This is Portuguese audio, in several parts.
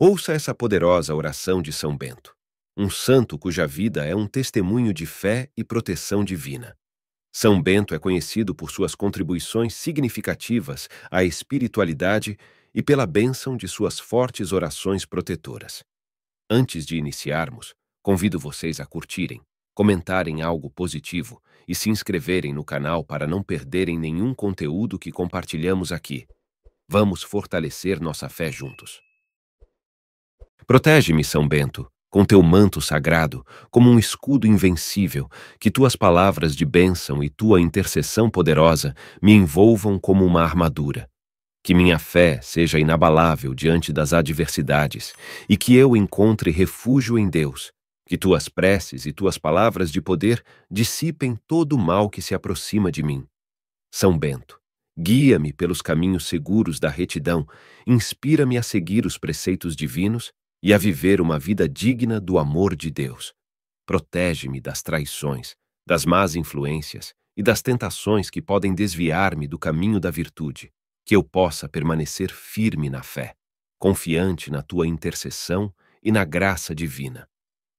Ouça essa poderosa oração de São Bento, um santo cuja vida é um testemunho de fé e proteção divina. São Bento é conhecido por suas contribuições significativas à espiritualidade e pela bênção de suas fortes orações protetoras. Antes de iniciarmos, convido vocês a curtirem, comentarem algo positivo e se inscreverem no canal para não perderem nenhum conteúdo que compartilhamos aqui. Vamos fortalecer nossa fé juntos. Protege-me, São Bento, com teu manto sagrado, como um escudo invencível, que tuas palavras de bênção e tua intercessão poderosa me envolvam como uma armadura. Que minha fé seja inabalável diante das adversidades e que eu encontre refúgio em Deus. Que tuas preces e tuas palavras de poder dissipem todo o mal que se aproxima de mim. São Bento, guia-me pelos caminhos seguros da retidão, inspira-me a seguir os preceitos divinos e a viver uma vida digna do amor de Deus. Protege-me das traições, das más influências e das tentações que podem desviar-me do caminho da virtude, que eu possa permanecer firme na fé, confiante na tua intercessão e na graça divina.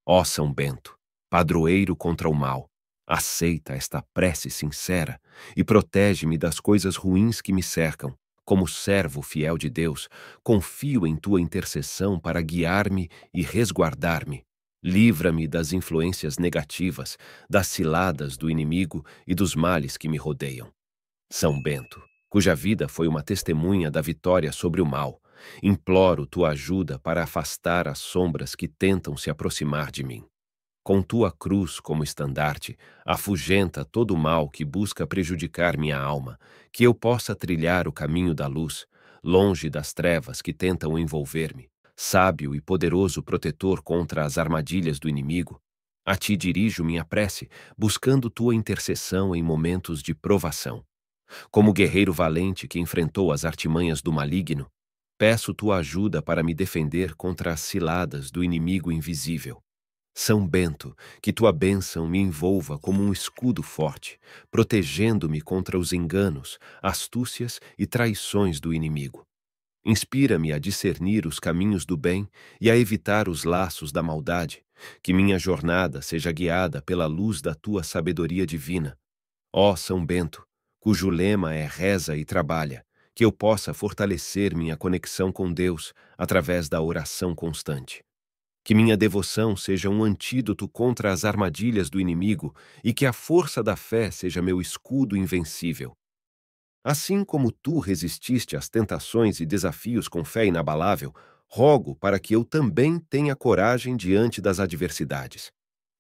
Ó São Bento, padroeiro contra o mal, aceita esta prece sincera e protege-me das coisas ruins que me cercam, como servo fiel de Deus, confio em tua intercessão para guiar-me e resguardar-me. Livra-me das influências negativas, das ciladas do inimigo e dos males que me rodeiam. São Bento, cuja vida foi uma testemunha da vitória sobre o mal, imploro tua ajuda para afastar as sombras que tentam se aproximar de mim. Com tua cruz como estandarte, afugenta todo o mal que busca prejudicar minha alma, que eu possa trilhar o caminho da luz, longe das trevas que tentam envolver-me. Sábio e poderoso protetor contra as armadilhas do inimigo, a ti dirijo minha prece, buscando tua intercessão em momentos de provação. Como guerreiro valente que enfrentou as artimanhas do maligno, peço tua ajuda para me defender contra as ciladas do inimigo invisível. São Bento, que tua bênção me envolva como um escudo forte, protegendo-me contra os enganos, astúcias e traições do inimigo. Inspira-me a discernir os caminhos do bem e a evitar os laços da maldade, que minha jornada seja guiada pela luz da tua sabedoria divina. Ó São Bento, cujo lema é reza e trabalha, que eu possa fortalecer minha conexão com Deus através da oração constante. Que minha devoção seja um antídoto contra as armadilhas do inimigo e que a força da fé seja meu escudo invencível. Assim como tu resististe às tentações e desafios com fé inabalável, rogo para que eu também tenha coragem diante das adversidades.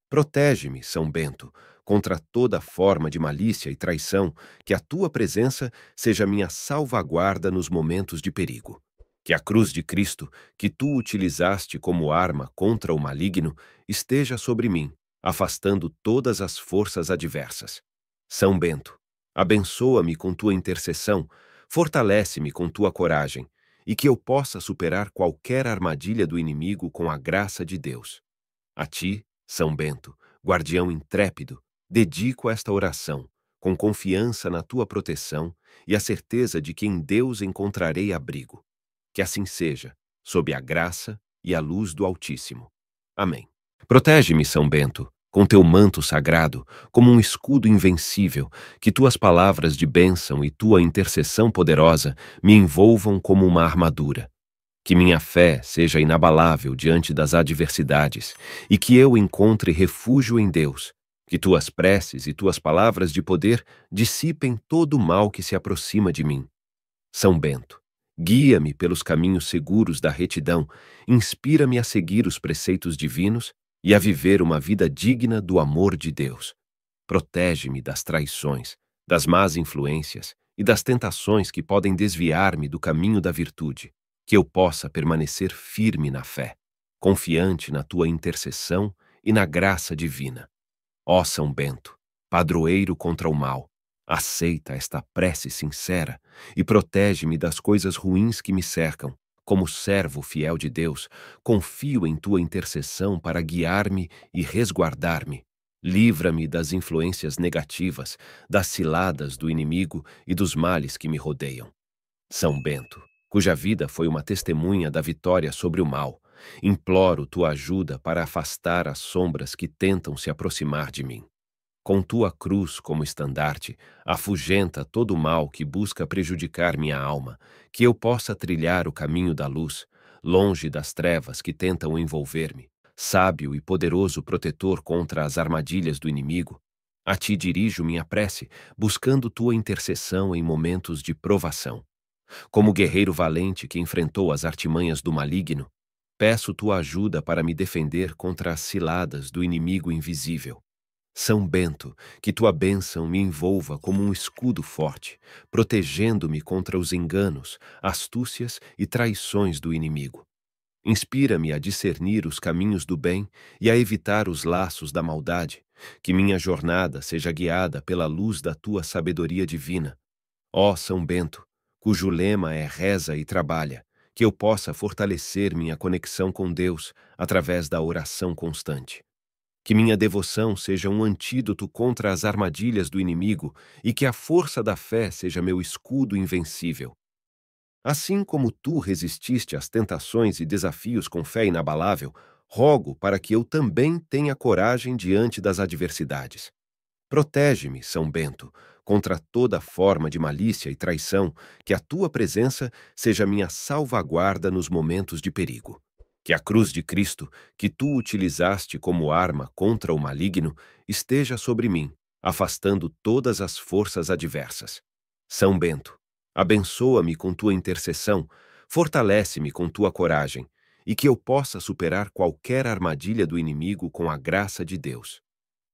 Protege-me, São Bento, contra toda forma de malícia e traição, que a tua presença seja minha salvaguarda nos momentos de perigo. Que a cruz de Cristo, que tu utilizaste como arma contra o maligno, esteja sobre mim, afastando todas as forças adversas. São Bento, abençoa-me com tua intercessão, fortalece-me com tua coragem, e que eu possa superar qualquer armadilha do inimigo com a graça de Deus. A ti, São Bento, guardião intrépido, dedico esta oração, com confiança na tua proteção e a certeza de que em Deus encontrarei abrigo. Que assim seja, sob a graça e a luz do Altíssimo. Amém. Protege-me, São Bento, com teu manto sagrado, como um escudo invencível, que tuas palavras de bênção e tua intercessão poderosa me envolvam como uma armadura. Que minha fé seja inabalável diante das adversidades e que eu encontre refúgio em Deus. Que tuas preces e tuas palavras de poder dissipem todo o mal que se aproxima de mim. São Bento, Guia-me pelos caminhos seguros da retidão, inspira-me a seguir os preceitos divinos e a viver uma vida digna do amor de Deus. Protege-me das traições, das más influências e das tentações que podem desviar-me do caminho da virtude, que eu possa permanecer firme na fé, confiante na tua intercessão e na graça divina. Ó São Bento, padroeiro contra o mal, Aceita esta prece sincera e protege-me das coisas ruins que me cercam. Como servo fiel de Deus, confio em tua intercessão para guiar-me e resguardar-me. Livra-me das influências negativas, das ciladas do inimigo e dos males que me rodeiam. São Bento, cuja vida foi uma testemunha da vitória sobre o mal, imploro tua ajuda para afastar as sombras que tentam se aproximar de mim. Com tua cruz como estandarte, afugenta todo o mal que busca prejudicar minha alma, que eu possa trilhar o caminho da luz, longe das trevas que tentam envolver-me. Sábio e poderoso protetor contra as armadilhas do inimigo, a ti dirijo minha prece, buscando tua intercessão em momentos de provação. Como guerreiro valente que enfrentou as artimanhas do maligno, peço tua ajuda para me defender contra as ciladas do inimigo invisível. São Bento, que tua bênção me envolva como um escudo forte, protegendo-me contra os enganos, astúcias e traições do inimigo. Inspira-me a discernir os caminhos do bem e a evitar os laços da maldade, que minha jornada seja guiada pela luz da tua sabedoria divina. Ó São Bento, cujo lema é reza e trabalha, que eu possa fortalecer minha conexão com Deus através da oração constante. Que minha devoção seja um antídoto contra as armadilhas do inimigo e que a força da fé seja meu escudo invencível. Assim como tu resististe às tentações e desafios com fé inabalável, rogo para que eu também tenha coragem diante das adversidades. Protege-me, São Bento, contra toda forma de malícia e traição, que a tua presença seja minha salvaguarda nos momentos de perigo. Que a cruz de Cristo, que tu utilizaste como arma contra o maligno, esteja sobre mim, afastando todas as forças adversas. São Bento, abençoa-me com tua intercessão, fortalece-me com tua coragem, e que eu possa superar qualquer armadilha do inimigo com a graça de Deus.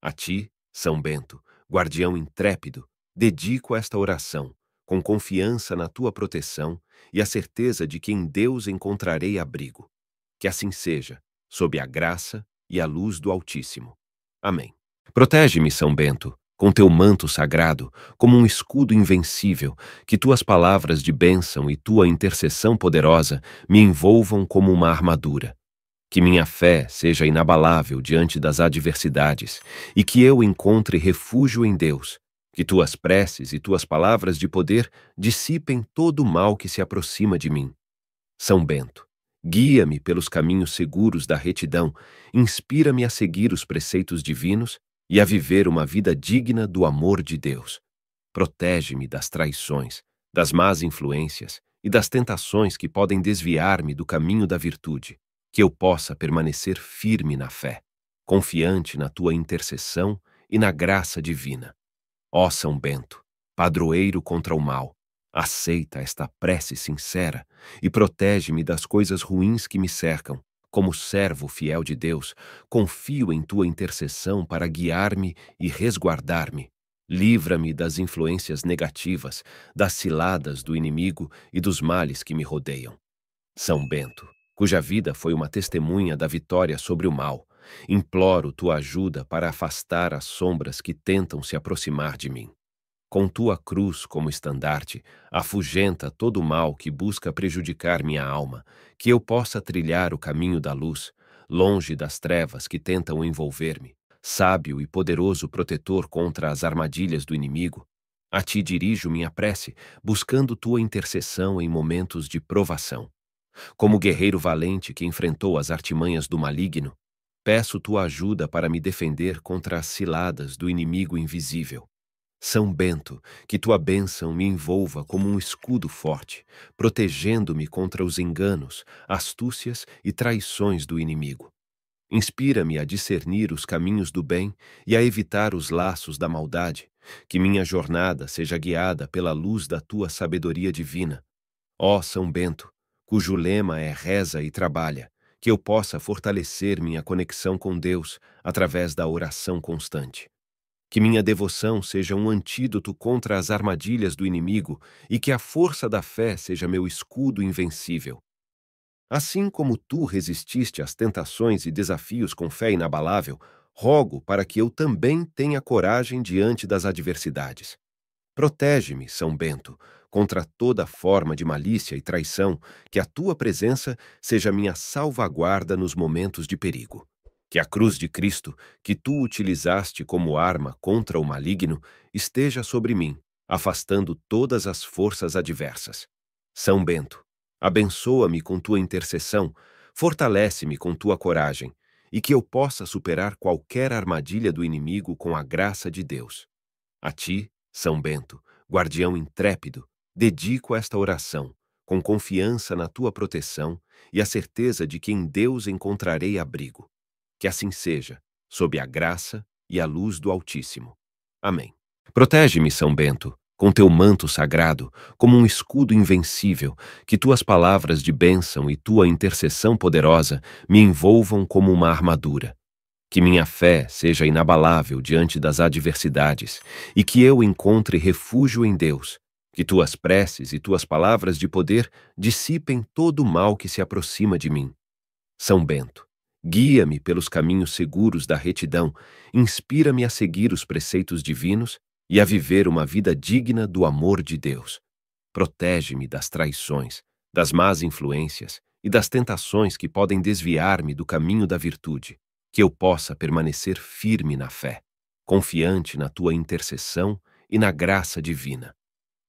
A ti, São Bento, guardião intrépido, dedico esta oração, com confiança na tua proteção e a certeza de que em Deus encontrarei abrigo. Que assim seja, sob a graça e a luz do Altíssimo. Amém. Protege-me, São Bento, com teu manto sagrado, como um escudo invencível, que tuas palavras de bênção e tua intercessão poderosa me envolvam como uma armadura. Que minha fé seja inabalável diante das adversidades e que eu encontre refúgio em Deus. Que tuas preces e tuas palavras de poder dissipem todo o mal que se aproxima de mim. São Bento, Guia-me pelos caminhos seguros da retidão, inspira-me a seguir os preceitos divinos e a viver uma vida digna do amor de Deus. Protege-me das traições, das más influências e das tentações que podem desviar-me do caminho da virtude, que eu possa permanecer firme na fé, confiante na tua intercessão e na graça divina. Ó São Bento, padroeiro contra o mal, Aceita esta prece sincera e protege-me das coisas ruins que me cercam. Como servo fiel de Deus, confio em tua intercessão para guiar-me e resguardar-me. Livra-me das influências negativas, das ciladas do inimigo e dos males que me rodeiam. São Bento, cuja vida foi uma testemunha da vitória sobre o mal, imploro tua ajuda para afastar as sombras que tentam se aproximar de mim. Com tua cruz como estandarte, afugenta todo o mal que busca prejudicar minha alma, que eu possa trilhar o caminho da luz, longe das trevas que tentam envolver-me. Sábio e poderoso protetor contra as armadilhas do inimigo, a ti dirijo minha prece, buscando tua intercessão em momentos de provação. Como guerreiro valente que enfrentou as artimanhas do maligno, peço tua ajuda para me defender contra as ciladas do inimigo invisível. São Bento, que tua bênção me envolva como um escudo forte, protegendo-me contra os enganos, astúcias e traições do inimigo. Inspira-me a discernir os caminhos do bem e a evitar os laços da maldade, que minha jornada seja guiada pela luz da tua sabedoria divina. Ó São Bento, cujo lema é reza e trabalha, que eu possa fortalecer minha conexão com Deus através da oração constante. Que minha devoção seja um antídoto contra as armadilhas do inimigo e que a força da fé seja meu escudo invencível. Assim como tu resististe às tentações e desafios com fé inabalável, rogo para que eu também tenha coragem diante das adversidades. Protege-me, São Bento, contra toda forma de malícia e traição, que a tua presença seja minha salvaguarda nos momentos de perigo. Que a cruz de Cristo, que tu utilizaste como arma contra o maligno, esteja sobre mim, afastando todas as forças adversas. São Bento, abençoa-me com tua intercessão, fortalece-me com tua coragem, e que eu possa superar qualquer armadilha do inimigo com a graça de Deus. A ti, São Bento, guardião intrépido, dedico esta oração, com confiança na tua proteção e a certeza de que em Deus encontrarei abrigo. Que assim seja, sob a graça e a luz do Altíssimo. Amém. Protege-me, São Bento, com teu manto sagrado, como um escudo invencível, que tuas palavras de bênção e tua intercessão poderosa me envolvam como uma armadura. Que minha fé seja inabalável diante das adversidades e que eu encontre refúgio em Deus. Que tuas preces e tuas palavras de poder dissipem todo o mal que se aproxima de mim. São Bento, Guia-me pelos caminhos seguros da retidão, inspira-me a seguir os preceitos divinos e a viver uma vida digna do amor de Deus. Protege-me das traições, das más influências e das tentações que podem desviar-me do caminho da virtude, que eu possa permanecer firme na fé, confiante na tua intercessão e na graça divina.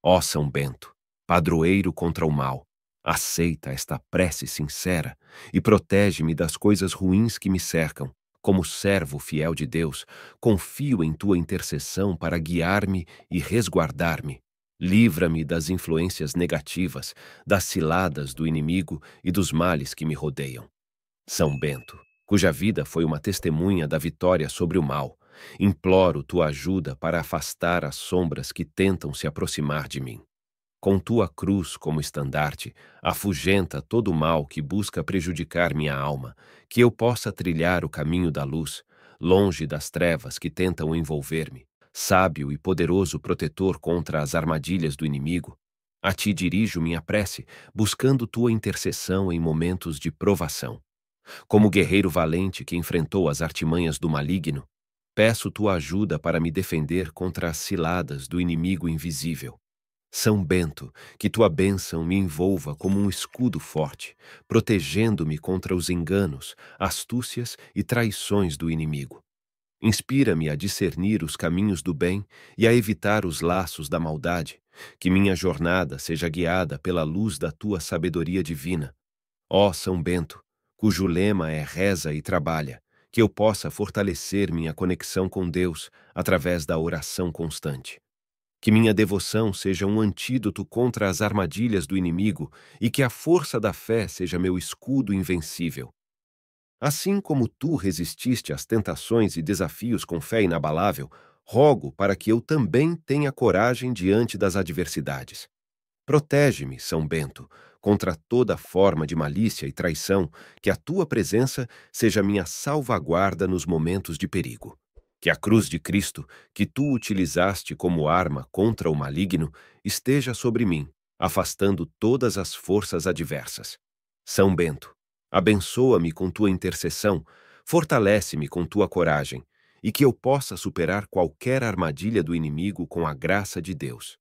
Ó São Bento, padroeiro contra o mal, Aceita esta prece sincera e protege-me das coisas ruins que me cercam. Como servo fiel de Deus, confio em tua intercessão para guiar-me e resguardar-me. Livra-me das influências negativas, das ciladas do inimigo e dos males que me rodeiam. São Bento, cuja vida foi uma testemunha da vitória sobre o mal, imploro tua ajuda para afastar as sombras que tentam se aproximar de mim. Com tua cruz como estandarte, afugenta todo o mal que busca prejudicar minha alma, que eu possa trilhar o caminho da luz, longe das trevas que tentam envolver-me. Sábio e poderoso protetor contra as armadilhas do inimigo, a ti dirijo minha prece, buscando tua intercessão em momentos de provação. Como guerreiro valente que enfrentou as artimanhas do maligno, peço tua ajuda para me defender contra as ciladas do inimigo invisível. São Bento, que tua bênção me envolva como um escudo forte, protegendo-me contra os enganos, astúcias e traições do inimigo. Inspira-me a discernir os caminhos do bem e a evitar os laços da maldade, que minha jornada seja guiada pela luz da tua sabedoria divina. Ó São Bento, cujo lema é reza e trabalha, que eu possa fortalecer minha conexão com Deus através da oração constante. Que minha devoção seja um antídoto contra as armadilhas do inimigo e que a força da fé seja meu escudo invencível. Assim como tu resististe às tentações e desafios com fé inabalável, rogo para que eu também tenha coragem diante das adversidades. Protege-me, São Bento, contra toda forma de malícia e traição, que a tua presença seja minha salvaguarda nos momentos de perigo. Que a cruz de Cristo, que tu utilizaste como arma contra o maligno, esteja sobre mim, afastando todas as forças adversas. São Bento, abençoa-me com tua intercessão, fortalece-me com tua coragem, e que eu possa superar qualquer armadilha do inimigo com a graça de Deus.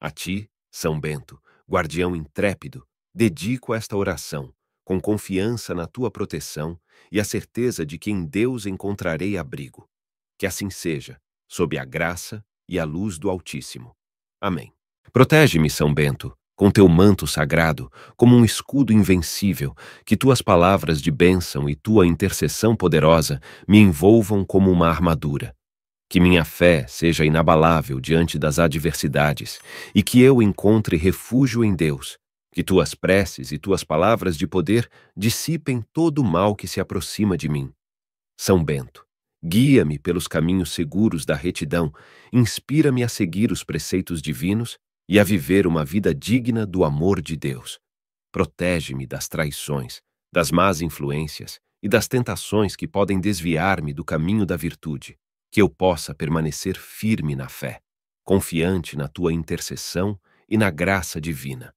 A ti, São Bento, guardião intrépido, dedico esta oração, com confiança na tua proteção e a certeza de que em Deus encontrarei abrigo. Que assim seja, sob a graça e a luz do Altíssimo. Amém. Protege-me, São Bento, com teu manto sagrado, como um escudo invencível, que tuas palavras de bênção e tua intercessão poderosa me envolvam como uma armadura. Que minha fé seja inabalável diante das adversidades e que eu encontre refúgio em Deus. Que tuas preces e tuas palavras de poder dissipem todo o mal que se aproxima de mim. São Bento, Guia-me pelos caminhos seguros da retidão, inspira-me a seguir os preceitos divinos e a viver uma vida digna do amor de Deus. Protege-me das traições, das más influências e das tentações que podem desviar-me do caminho da virtude, que eu possa permanecer firme na fé, confiante na tua intercessão e na graça divina.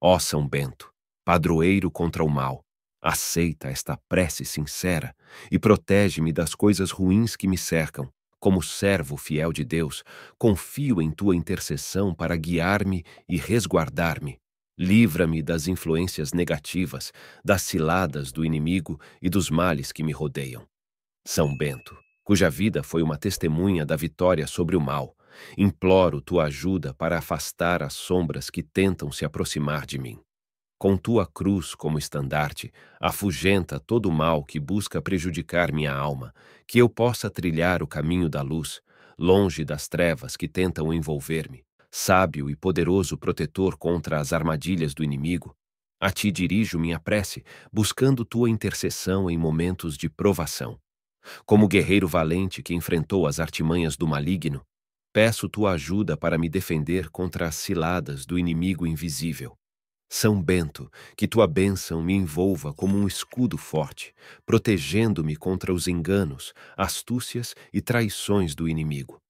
Ó São Bento, padroeiro contra o mal, Aceita esta prece sincera e protege-me das coisas ruins que me cercam. Como servo fiel de Deus, confio em tua intercessão para guiar-me e resguardar-me. Livra-me das influências negativas, das ciladas do inimigo e dos males que me rodeiam. São Bento, cuja vida foi uma testemunha da vitória sobre o mal, imploro tua ajuda para afastar as sombras que tentam se aproximar de mim. Com tua cruz como estandarte, afugenta todo o mal que busca prejudicar minha alma, que eu possa trilhar o caminho da luz, longe das trevas que tentam envolver-me. Sábio e poderoso protetor contra as armadilhas do inimigo, a ti dirijo minha prece, buscando tua intercessão em momentos de provação. Como guerreiro valente que enfrentou as artimanhas do maligno, peço tua ajuda para me defender contra as ciladas do inimigo invisível. São Bento, que tua bênção me envolva como um escudo forte, protegendo-me contra os enganos, astúcias e traições do inimigo.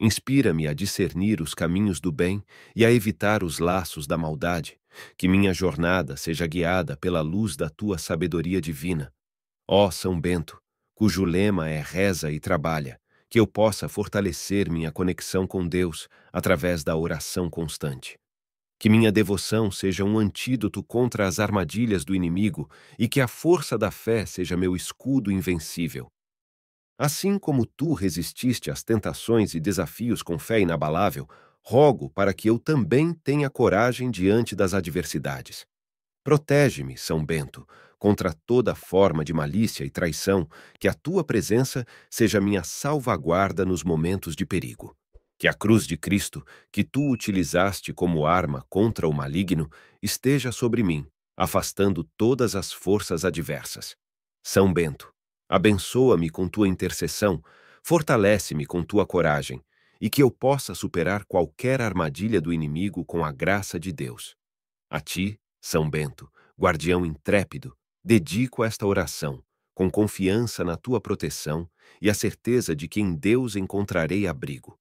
Inspira-me a discernir os caminhos do bem e a evitar os laços da maldade, que minha jornada seja guiada pela luz da tua sabedoria divina. Ó São Bento, cujo lema é reza e trabalha, que eu possa fortalecer minha conexão com Deus através da oração constante. Que minha devoção seja um antídoto contra as armadilhas do inimigo e que a força da fé seja meu escudo invencível. Assim como tu resististe às tentações e desafios com fé inabalável, rogo para que eu também tenha coragem diante das adversidades. Protege-me, São Bento, contra toda forma de malícia e traição, que a tua presença seja minha salvaguarda nos momentos de perigo. Que a cruz de Cristo, que tu utilizaste como arma contra o maligno, esteja sobre mim, afastando todas as forças adversas. São Bento, abençoa-me com tua intercessão, fortalece-me com tua coragem, e que eu possa superar qualquer armadilha do inimigo com a graça de Deus. A ti, São Bento, guardião intrépido, dedico esta oração, com confiança na tua proteção e a certeza de que em Deus encontrarei abrigo.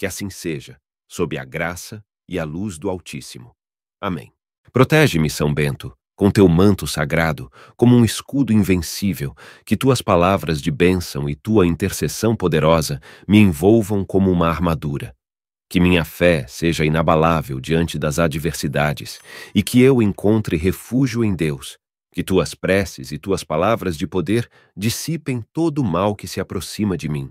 Que assim seja, sob a graça e a luz do Altíssimo. Amém. Protege-me, São Bento, com teu manto sagrado, como um escudo invencível, que tuas palavras de bênção e tua intercessão poderosa me envolvam como uma armadura. Que minha fé seja inabalável diante das adversidades e que eu encontre refúgio em Deus. Que tuas preces e tuas palavras de poder dissipem todo o mal que se aproxima de mim.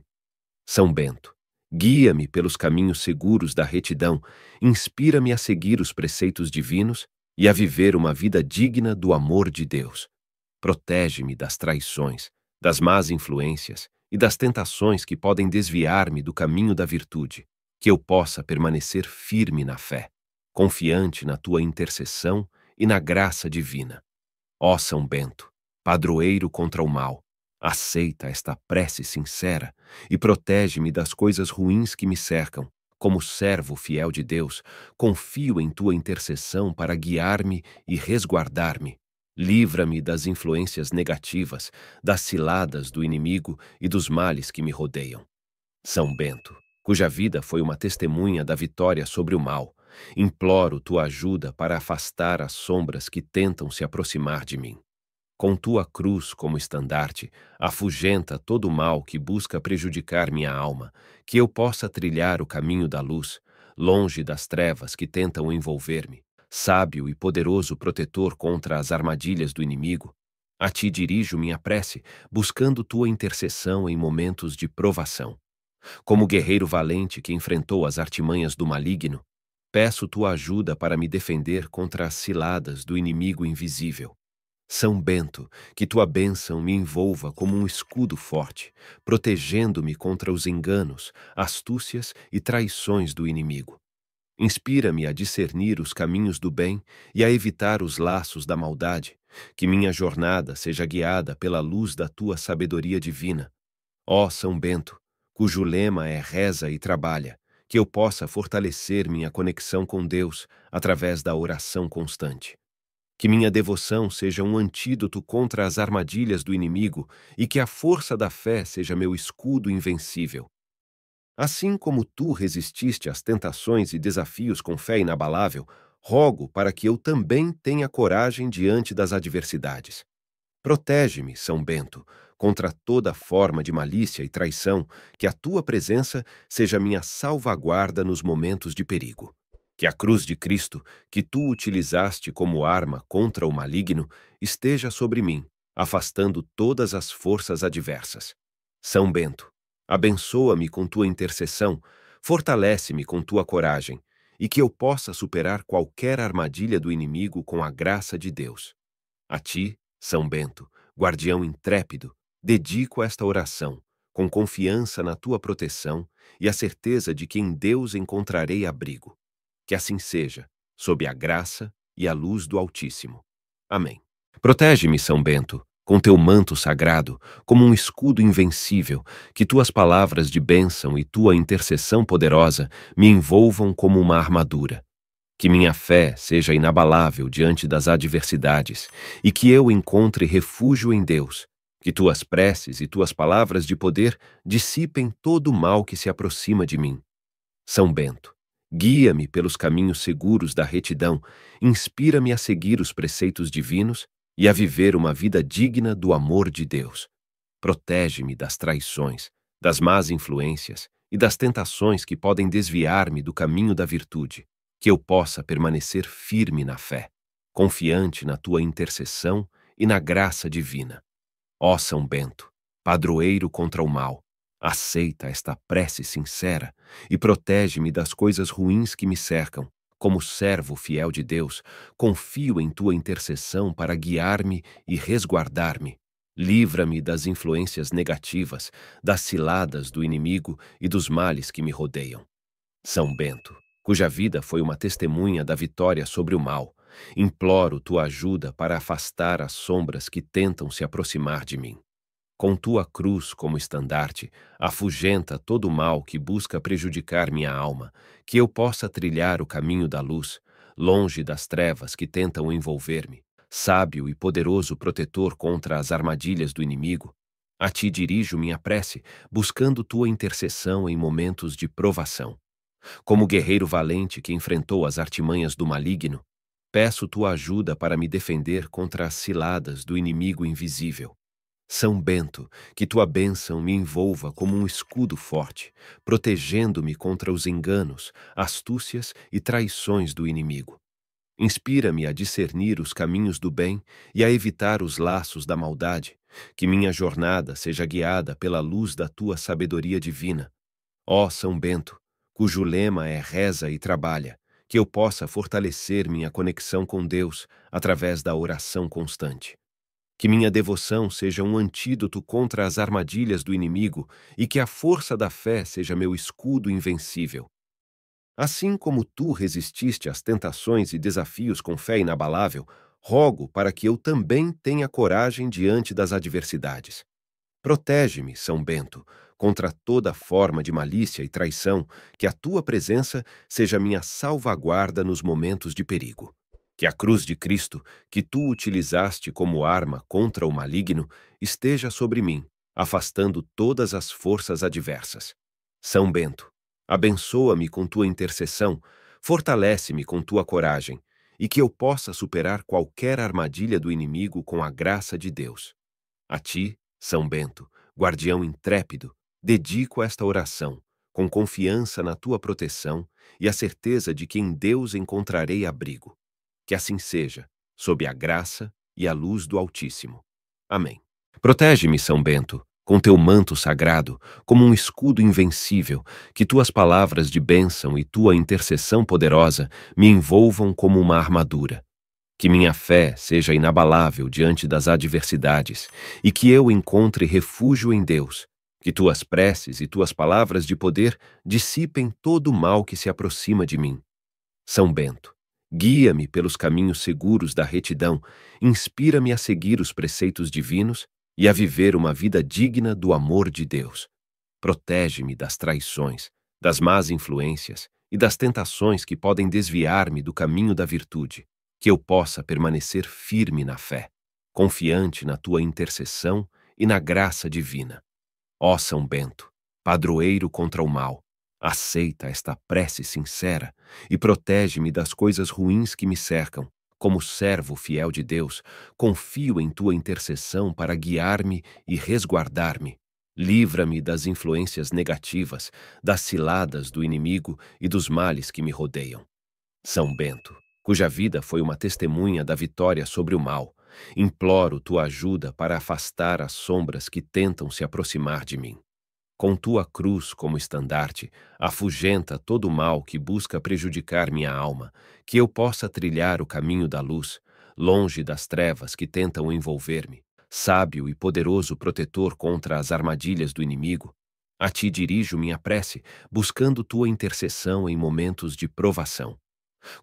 São Bento, Guia-me pelos caminhos seguros da retidão, inspira-me a seguir os preceitos divinos e a viver uma vida digna do amor de Deus. Protege-me das traições, das más influências e das tentações que podem desviar-me do caminho da virtude, que eu possa permanecer firme na fé, confiante na tua intercessão e na graça divina. Ó São Bento, padroeiro contra o mal, Aceita esta prece sincera e protege-me das coisas ruins que me cercam. Como servo fiel de Deus, confio em tua intercessão para guiar-me e resguardar-me. Livra-me das influências negativas, das ciladas do inimigo e dos males que me rodeiam. São Bento, cuja vida foi uma testemunha da vitória sobre o mal, imploro tua ajuda para afastar as sombras que tentam se aproximar de mim. Com tua cruz como estandarte, afugenta todo o mal que busca prejudicar minha alma, que eu possa trilhar o caminho da luz, longe das trevas que tentam envolver-me. Sábio e poderoso protetor contra as armadilhas do inimigo, a ti dirijo minha prece, buscando tua intercessão em momentos de provação. Como guerreiro valente que enfrentou as artimanhas do maligno, peço tua ajuda para me defender contra as ciladas do inimigo invisível. São Bento, que tua bênção me envolva como um escudo forte, protegendo-me contra os enganos, astúcias e traições do inimigo. Inspira-me a discernir os caminhos do bem e a evitar os laços da maldade, que minha jornada seja guiada pela luz da tua sabedoria divina. Ó São Bento, cujo lema é reza e trabalha, que eu possa fortalecer minha conexão com Deus através da oração constante. Que minha devoção seja um antídoto contra as armadilhas do inimigo e que a força da fé seja meu escudo invencível. Assim como tu resististe às tentações e desafios com fé inabalável, rogo para que eu também tenha coragem diante das adversidades. Protege-me, São Bento, contra toda forma de malícia e traição, que a tua presença seja minha salvaguarda nos momentos de perigo. Que a cruz de Cristo, que tu utilizaste como arma contra o maligno, esteja sobre mim, afastando todas as forças adversas. São Bento, abençoa-me com tua intercessão, fortalece-me com tua coragem, e que eu possa superar qualquer armadilha do inimigo com a graça de Deus. A ti, São Bento, guardião intrépido, dedico esta oração, com confiança na tua proteção e a certeza de que em Deus encontrarei abrigo. Que assim seja, sob a graça e a luz do Altíssimo. Amém. Protege-me, São Bento, com teu manto sagrado, como um escudo invencível, que tuas palavras de bênção e tua intercessão poderosa me envolvam como uma armadura. Que minha fé seja inabalável diante das adversidades e que eu encontre refúgio em Deus. Que tuas preces e tuas palavras de poder dissipem todo o mal que se aproxima de mim. São Bento, Guia-me pelos caminhos seguros da retidão, inspira-me a seguir os preceitos divinos e a viver uma vida digna do amor de Deus. Protege-me das traições, das más influências e das tentações que podem desviar-me do caminho da virtude, que eu possa permanecer firme na fé, confiante na tua intercessão e na graça divina. Ó São Bento, padroeiro contra o mal, Aceita esta prece sincera e protege-me das coisas ruins que me cercam. Como servo fiel de Deus, confio em tua intercessão para guiar-me e resguardar-me. Livra-me das influências negativas, das ciladas do inimigo e dos males que me rodeiam. São Bento, cuja vida foi uma testemunha da vitória sobre o mal, imploro tua ajuda para afastar as sombras que tentam se aproximar de mim. Com tua cruz como estandarte, afugenta todo o mal que busca prejudicar minha alma, que eu possa trilhar o caminho da luz, longe das trevas que tentam envolver-me. Sábio e poderoso protetor contra as armadilhas do inimigo, a ti dirijo minha prece, buscando tua intercessão em momentos de provação. Como guerreiro valente que enfrentou as artimanhas do maligno, peço tua ajuda para me defender contra as ciladas do inimigo invisível. São Bento, que tua bênção me envolva como um escudo forte, protegendo-me contra os enganos, astúcias e traições do inimigo. Inspira-me a discernir os caminhos do bem e a evitar os laços da maldade, que minha jornada seja guiada pela luz da tua sabedoria divina. Ó São Bento, cujo lema é reza e trabalha, que eu possa fortalecer minha conexão com Deus através da oração constante. Que minha devoção seja um antídoto contra as armadilhas do inimigo e que a força da fé seja meu escudo invencível. Assim como tu resististe às tentações e desafios com fé inabalável, rogo para que eu também tenha coragem diante das adversidades. Protege-me, São Bento, contra toda forma de malícia e traição, que a tua presença seja minha salvaguarda nos momentos de perigo. Que a cruz de Cristo, que tu utilizaste como arma contra o maligno, esteja sobre mim, afastando todas as forças adversas. São Bento, abençoa-me com tua intercessão, fortalece-me com tua coragem, e que eu possa superar qualquer armadilha do inimigo com a graça de Deus. A ti, São Bento, guardião intrépido, dedico esta oração, com confiança na tua proteção e a certeza de que em Deus encontrarei abrigo. Que assim seja, sob a graça e a luz do Altíssimo. Amém. Protege-me, São Bento, com teu manto sagrado, como um escudo invencível, que tuas palavras de bênção e tua intercessão poderosa me envolvam como uma armadura. Que minha fé seja inabalável diante das adversidades e que eu encontre refúgio em Deus. Que tuas preces e tuas palavras de poder dissipem todo o mal que se aproxima de mim. São Bento, Guia-me pelos caminhos seguros da retidão, inspira-me a seguir os preceitos divinos e a viver uma vida digna do amor de Deus. Protege-me das traições, das más influências e das tentações que podem desviar-me do caminho da virtude, que eu possa permanecer firme na fé, confiante na tua intercessão e na graça divina. Ó São Bento, padroeiro contra o mal, Aceita esta prece sincera e protege-me das coisas ruins que me cercam. Como servo fiel de Deus, confio em tua intercessão para guiar-me e resguardar-me. Livra-me das influências negativas, das ciladas do inimigo e dos males que me rodeiam. São Bento, cuja vida foi uma testemunha da vitória sobre o mal, imploro tua ajuda para afastar as sombras que tentam se aproximar de mim. Com tua cruz como estandarte, afugenta todo o mal que busca prejudicar minha alma, que eu possa trilhar o caminho da luz, longe das trevas que tentam envolver-me. Sábio e poderoso protetor contra as armadilhas do inimigo, a ti dirijo minha prece, buscando tua intercessão em momentos de provação.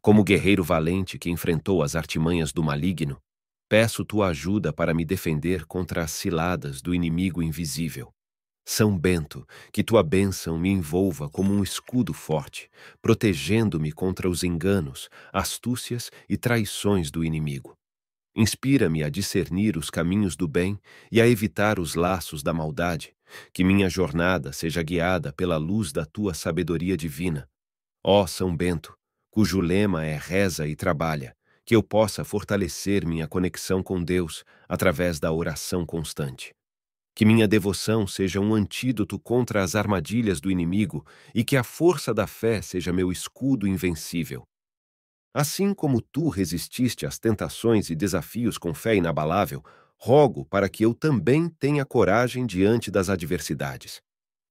Como guerreiro valente que enfrentou as artimanhas do maligno, peço tua ajuda para me defender contra as ciladas do inimigo invisível. São Bento, que tua bênção me envolva como um escudo forte, protegendo-me contra os enganos, astúcias e traições do inimigo. Inspira-me a discernir os caminhos do bem e a evitar os laços da maldade, que minha jornada seja guiada pela luz da tua sabedoria divina. Ó São Bento, cujo lema é reza e trabalha, que eu possa fortalecer minha conexão com Deus através da oração constante. Que minha devoção seja um antídoto contra as armadilhas do inimigo e que a força da fé seja meu escudo invencível. Assim como tu resististe às tentações e desafios com fé inabalável, rogo para que eu também tenha coragem diante das adversidades.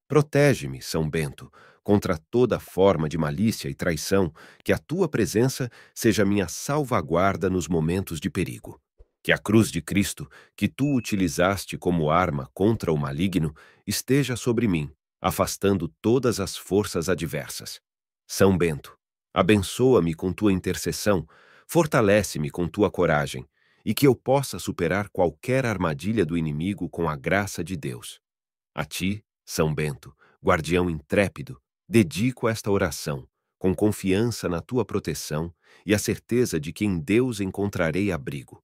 Protege-me, São Bento, contra toda forma de malícia e traição, que a tua presença seja minha salvaguarda nos momentos de perigo. Que a cruz de Cristo, que tu utilizaste como arma contra o maligno, esteja sobre mim, afastando todas as forças adversas. São Bento, abençoa-me com tua intercessão, fortalece-me com tua coragem, e que eu possa superar qualquer armadilha do inimigo com a graça de Deus. A ti, São Bento, guardião intrépido, dedico esta oração, com confiança na tua proteção e a certeza de que em Deus encontrarei abrigo.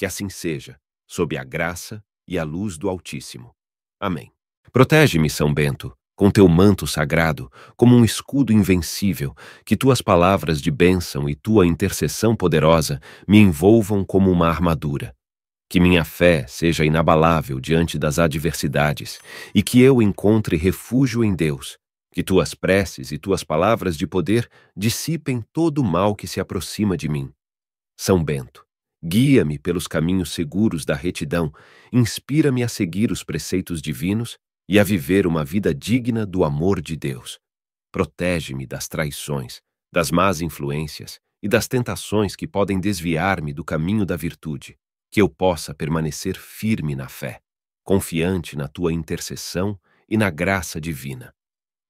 Que assim seja, sob a graça e a luz do Altíssimo. Amém. Protege-me, São Bento, com teu manto sagrado, como um escudo invencível, que tuas palavras de bênção e tua intercessão poderosa me envolvam como uma armadura. Que minha fé seja inabalável diante das adversidades e que eu encontre refúgio em Deus. Que tuas preces e tuas palavras de poder dissipem todo o mal que se aproxima de mim. São Bento, Guia-me pelos caminhos seguros da retidão, inspira-me a seguir os preceitos divinos e a viver uma vida digna do amor de Deus. Protege-me das traições, das más influências e das tentações que podem desviar-me do caminho da virtude, que eu possa permanecer firme na fé, confiante na tua intercessão e na graça divina.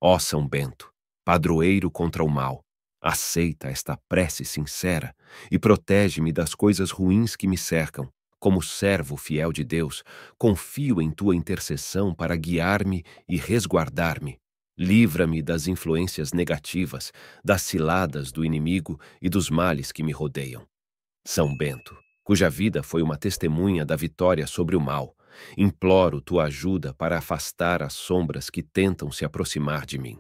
Ó São Bento, padroeiro contra o mal, Aceita esta prece sincera e protege-me das coisas ruins que me cercam. Como servo fiel de Deus, confio em tua intercessão para guiar-me e resguardar-me. Livra-me das influências negativas, das ciladas do inimigo e dos males que me rodeiam. São Bento, cuja vida foi uma testemunha da vitória sobre o mal, imploro tua ajuda para afastar as sombras que tentam se aproximar de mim.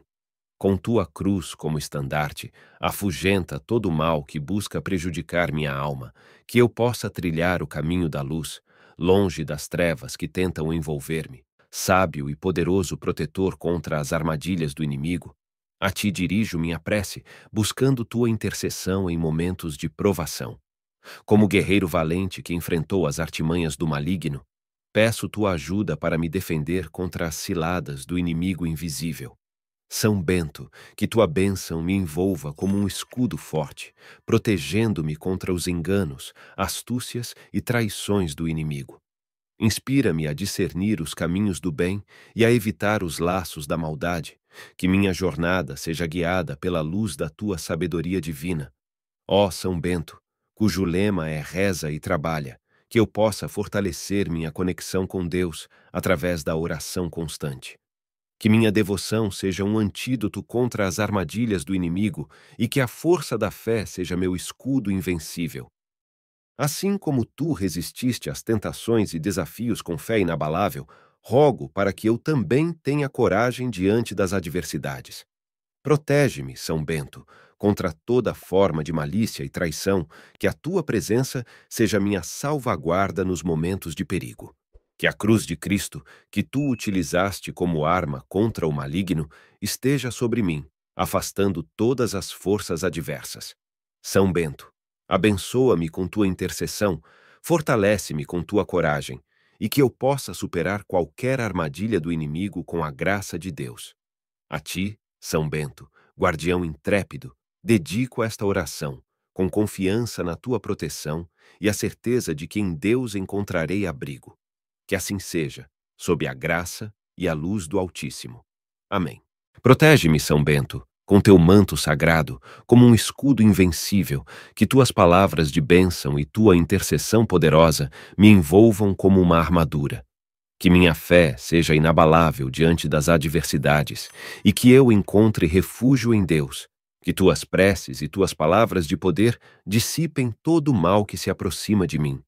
Com tua cruz como estandarte, afugenta todo o mal que busca prejudicar minha alma, que eu possa trilhar o caminho da luz, longe das trevas que tentam envolver-me. Sábio e poderoso protetor contra as armadilhas do inimigo, a ti dirijo minha prece, buscando tua intercessão em momentos de provação. Como guerreiro valente que enfrentou as artimanhas do maligno, peço tua ajuda para me defender contra as ciladas do inimigo invisível. São Bento, que tua bênção me envolva como um escudo forte, protegendo-me contra os enganos, astúcias e traições do inimigo. Inspira-me a discernir os caminhos do bem e a evitar os laços da maldade, que minha jornada seja guiada pela luz da tua sabedoria divina. Ó São Bento, cujo lema é reza e trabalha, que eu possa fortalecer minha conexão com Deus através da oração constante. Que minha devoção seja um antídoto contra as armadilhas do inimigo e que a força da fé seja meu escudo invencível. Assim como tu resististe às tentações e desafios com fé inabalável, rogo para que eu também tenha coragem diante das adversidades. Protege-me, São Bento, contra toda forma de malícia e traição, que a tua presença seja minha salvaguarda nos momentos de perigo. Que a cruz de Cristo, que tu utilizaste como arma contra o maligno, esteja sobre mim, afastando todas as forças adversas. São Bento, abençoa-me com tua intercessão, fortalece-me com tua coragem, e que eu possa superar qualquer armadilha do inimigo com a graça de Deus. A ti, São Bento, guardião intrépido, dedico esta oração, com confiança na tua proteção e a certeza de que em Deus encontrarei abrigo. Que assim seja, sob a graça e a luz do Altíssimo. Amém. Protege-me, São Bento, com teu manto sagrado, como um escudo invencível, que tuas palavras de bênção e tua intercessão poderosa me envolvam como uma armadura. Que minha fé seja inabalável diante das adversidades e que eu encontre refúgio em Deus. Que tuas preces e tuas palavras de poder dissipem todo o mal que se aproxima de mim.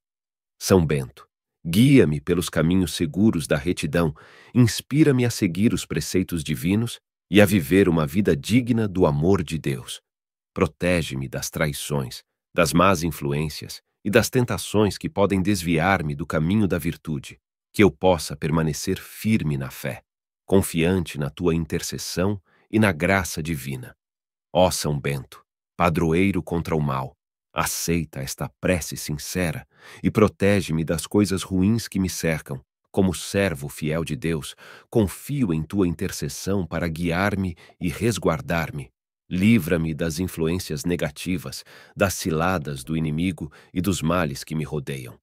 São Bento, Guia-me pelos caminhos seguros da retidão, inspira-me a seguir os preceitos divinos e a viver uma vida digna do amor de Deus. Protege-me das traições, das más influências e das tentações que podem desviar-me do caminho da virtude, que eu possa permanecer firme na fé, confiante na tua intercessão e na graça divina. Ó São Bento, padroeiro contra o mal, Aceita esta prece sincera e protege-me das coisas ruins que me cercam. Como servo fiel de Deus, confio em tua intercessão para guiar-me e resguardar-me. Livra-me das influências negativas, das ciladas do inimigo e dos males que me rodeiam.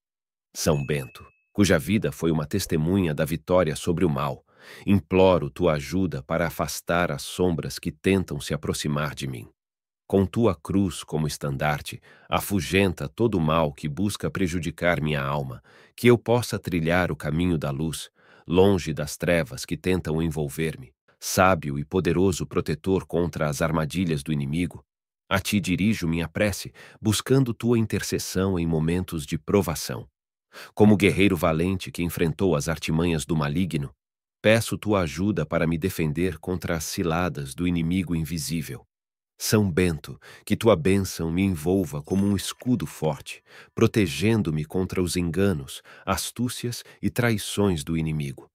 São Bento, cuja vida foi uma testemunha da vitória sobre o mal, imploro tua ajuda para afastar as sombras que tentam se aproximar de mim. Com tua cruz como estandarte, afugenta todo o mal que busca prejudicar minha alma, que eu possa trilhar o caminho da luz, longe das trevas que tentam envolver-me. Sábio e poderoso protetor contra as armadilhas do inimigo, a ti dirijo minha prece, buscando tua intercessão em momentos de provação. Como guerreiro valente que enfrentou as artimanhas do maligno, peço tua ajuda para me defender contra as ciladas do inimigo invisível. São Bento, que tua bênção me envolva como um escudo forte, protegendo-me contra os enganos, astúcias e traições do inimigo.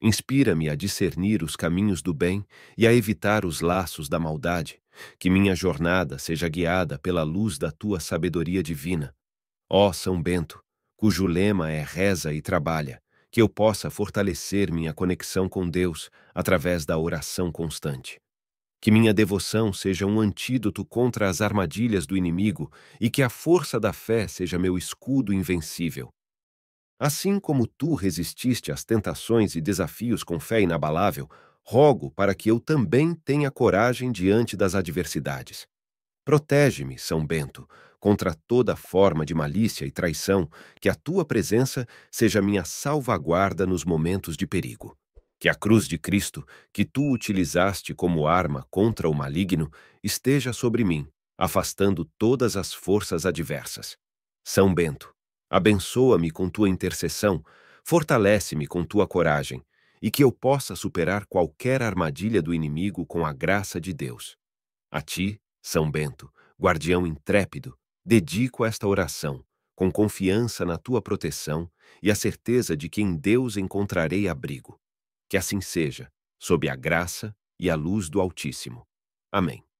Inspira-me a discernir os caminhos do bem e a evitar os laços da maldade, que minha jornada seja guiada pela luz da tua sabedoria divina. Ó São Bento, cujo lema é reza e trabalha, que eu possa fortalecer minha conexão com Deus através da oração constante. Que minha devoção seja um antídoto contra as armadilhas do inimigo e que a força da fé seja meu escudo invencível. Assim como tu resististe às tentações e desafios com fé inabalável, rogo para que eu também tenha coragem diante das adversidades. Protege-me, São Bento, contra toda forma de malícia e traição, que a tua presença seja minha salvaguarda nos momentos de perigo. Que a cruz de Cristo, que tu utilizaste como arma contra o maligno, esteja sobre mim, afastando todas as forças adversas. São Bento, abençoa-me com tua intercessão, fortalece-me com tua coragem, e que eu possa superar qualquer armadilha do inimigo com a graça de Deus. A ti, São Bento, guardião intrépido, dedico esta oração, com confiança na tua proteção e a certeza de que em Deus encontrarei abrigo. Que assim seja, sob a graça e a luz do Altíssimo. Amém.